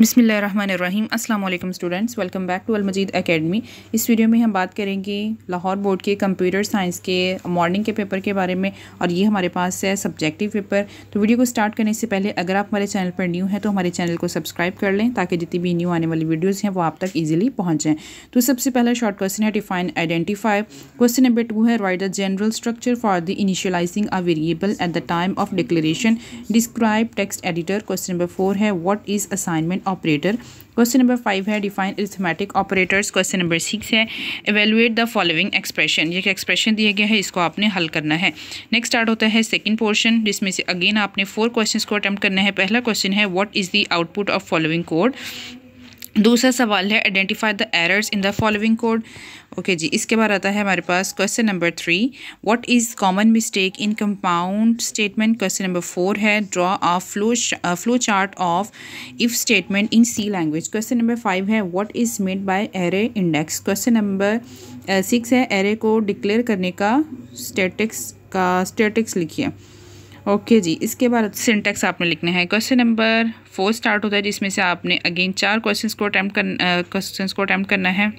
बसमीम् अल्लाम students welcome back to Almajeed academy इस video में हम बात करेंगे लाहौर बोर्ड के कंप्यूटर साइंस के मॉर्निंग के पेपर के बारे में और ये हमारे पास है सब्जेक्टिव पेपर तो वीडियो को स्टार्ट करने से पहले अगर आप हमारे चैनल पर न्यू हैं तो हमारे चैनल को सब्सक्राइब कर लें ताकि जितनी भी न्यू आने वाली वीडियोज़ हैं वो आप तक ईजिली पहुँचें तो सबसे पहला शॉर्ट क्वेश्चन है define identify question number two है write the general structure for the initializing a variable at the time of declaration describe text editor question number four है what is assignment operator question number five है define arithmetic operators question number six है evaluate the following expression ये expression दिया गया है इसको आपने हल करना है नेक्स्ट स्टार्ट होता है सेकंड पोर्शन जिसमें से अगेन आपने फोर क्वेश्चंस को अटैम्प्ट करना है पहला क्वेश्चन है what is the output of following code दूसरा सवाल है identify the errors in the following code okay जी इसके बाद आता है हमारे पास question number three what is common mistake in compound statement question number four है draw a flow flow chart of if statement in C language question number five है what is made by array index question number six है array को declare करने का statics का statics लिखिए okay जी इसके बाद सिंटेक्स आपने लिखना है क्वेश्चन नंबर फोर स्टार्ट होता है जिसमें से आपने अगेन चार क्वेश्चंस को अटैम्प्ट कर क्वेश्चंस को अटैम्प्ट करना है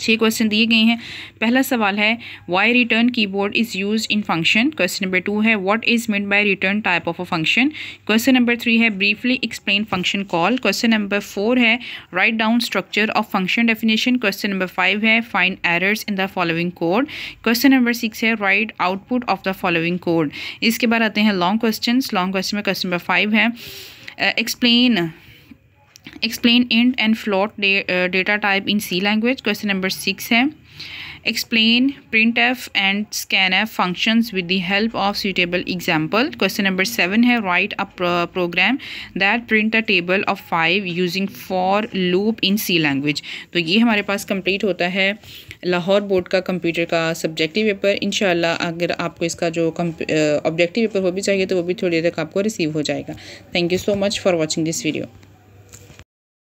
छः क्वेश्चन दिए गए हैं पहला सवाल है why return keyword is use in function question number two है what is made by return type of a function question number three है briefly explain function call question number four है write down structure of function definition question number five है find errors in the following code question number six है write output of the following code इसके बाद आते हैं long question long question में question number five है explain uh, explain int and float data type in C language question number six है explain printf and scanf function with the help of suitable example question number seven है write a program that print a table of five using for loop in C language तो ये हमारे पास complete होता है Lahore board का computer का subjective paper इन अगर आपको इसका जो ऑब्जेक्टिव पेपर uh, वो भी चाहिए तो वो भी थोड़ी देर तक आपको रिसीव हो जाएगा thank you so much for watching this video